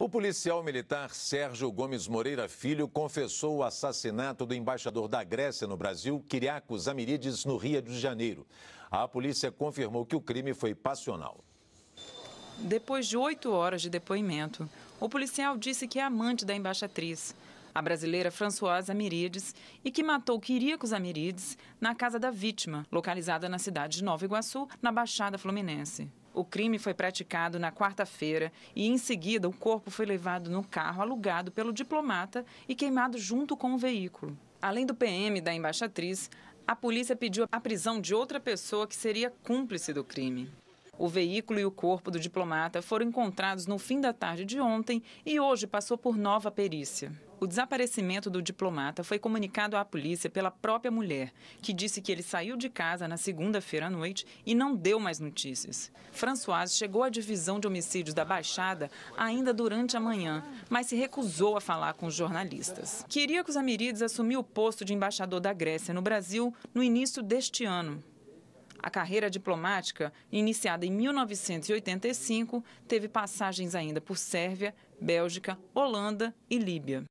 O policial militar Sérgio Gomes Moreira Filho confessou o assassinato do embaixador da Grécia no Brasil, Kiriakos Amirides, no Rio de Janeiro. A polícia confirmou que o crime foi passional. Depois de oito horas de depoimento, o policial disse que é amante da embaixatriz, a brasileira Françoise Amirides, e que matou Kiriakos Amirides na casa da vítima, localizada na cidade de Nova Iguaçu, na Baixada Fluminense. O crime foi praticado na quarta-feira e, em seguida, o corpo foi levado no carro alugado pelo diplomata e queimado junto com o veículo. Além do PM da embaixatriz, a polícia pediu a prisão de outra pessoa que seria cúmplice do crime. O veículo e o corpo do diplomata foram encontrados no fim da tarde de ontem e hoje passou por nova perícia. O desaparecimento do diplomata foi comunicado à polícia pela própria mulher, que disse que ele saiu de casa na segunda-feira à noite e não deu mais notícias. Françoise chegou à divisão de homicídios da Baixada ainda durante a manhã, mas se recusou a falar com os jornalistas. Queria que os Amirides assumiu o posto de embaixador da Grécia no Brasil no início deste ano. A carreira diplomática, iniciada em 1985, teve passagens ainda por Sérvia, Bélgica, Holanda e Líbia.